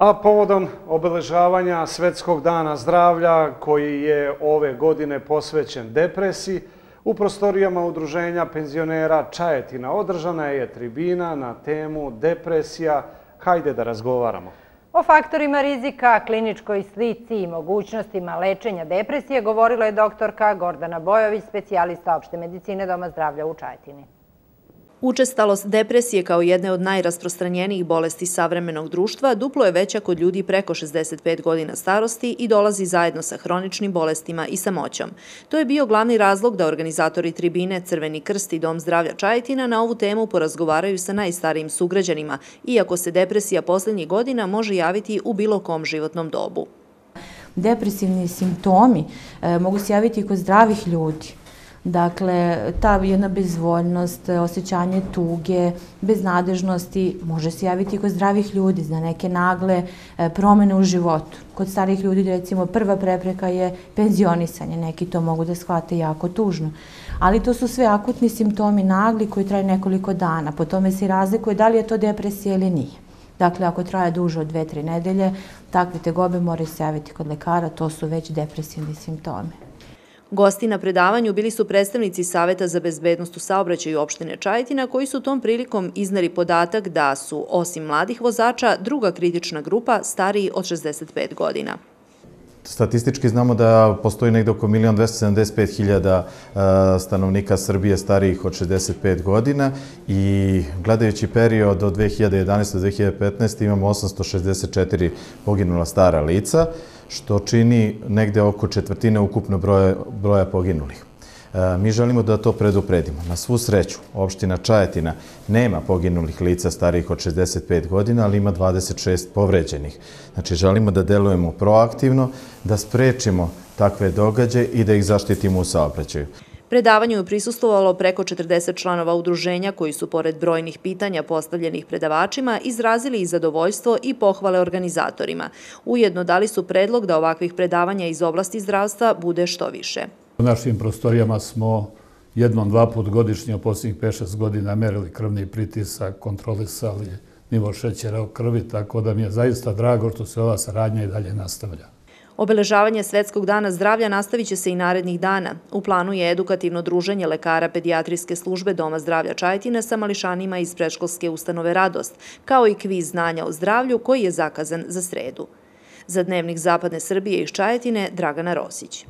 A povodom obeležavanja Svetskog dana zdravlja koji je ove godine posvećen depresiji, u prostorijama udruženja penzionera Čajetina održana je tribina na temu depresija. Hajde da razgovaramo. O faktorima rizika, kliničkoj slici i mogućnostima lečenja depresije govorila je doktorka Gordana Bojović, specijalista opšte medicine Doma zdravlja u Čajetini. Učestalost depresije kao jedne od najrasprostranjenijih bolesti savremenog društva duplo je veća kod ljudi preko 65 godina starosti i dolazi zajedno sa hroničnim bolestima i samoćom. To je bio glavni razlog da organizatori tribine Crveni krst i Dom zdravlja Čajetina na ovu temu porazgovaraju sa najstarijim sugrađanima, iako se depresija posljednjih godina može javiti u bilo kom životnom dobu. Depresivni simptomi e, mogu se javiti i kod zdravih ljudi. Dakle, ta jedna bezvoljnost, e, osjećanje tuge, beznadežnosti može se javiti kod zdravih ljudi za neke nagle e, promjene u životu. Kod starih ljudi, recimo, prva prepreka je penzionisanje. Neki to mogu da shvate jako tužno. Ali to su sve akutni simptomi nagli koji traju nekoliko dana. Po tome se razlikuje da li je to depresija ili nije. Dakle, ako traje duže od dve, tri nedelje, takve tegobe moraju se javiti kod lekara. To su već depresivni simptomi. Gosti na predavanju bili su predstavnici Saveta za bezbednost u saobraćaju opštine Čajetina koji su tom prilikom iznali podatak da su, osim mladih vozača, druga kritična grupa stariji od 65 godina. Statistički znamo da postoji nekde oko 1.275.000 e, stanovnika Srbije starijih od 65 godina i gledajući period od 2011. do 2015. imamo 864 poginula stara lica, što čini negde oko četvrtine ukupno broja poginulih. E, mi želimo da to predupredimo. Na svu sreću, opština Čajetina nema poginulih lica starijih od 65 godina, ali ima 26 povređenih. Znači, želimo da delujemo proaktivno, da sprečimo takve događaje i da ih zaštitimo u saobraćaju. Predavanju je prisustovalo preko 40 članova udruženja koji su, pored brojnih pitanja postavljenih predavačima, izrazili i zadovoljstvo i pohvale organizatorima. Ujedno dali su predlog da ovakvih predavanja iz oblasti zdravstva bude što više. U našim prostorijama smo jednom, dva put godišnje u posljednjih 5-6 godina merili krvni pritisak, kontrolisali nivo šećera u krvi, tako da mi je zaista drago što se ova saradnja i dalje nastavlja. Obeležavanje Svetskog dana zdravlja nastavit će se i narednih dana. U planu je edukativno druženje lekara pediatrijske službe Doma zdravlja Čajtine sa mališanima iz preškolske ustanove Radost, kao i kviz znanja o zdravlju koji je zakazan za sredu. Za dnevnik Zapadne Srbije iz Čajtine, Dragana Rosić.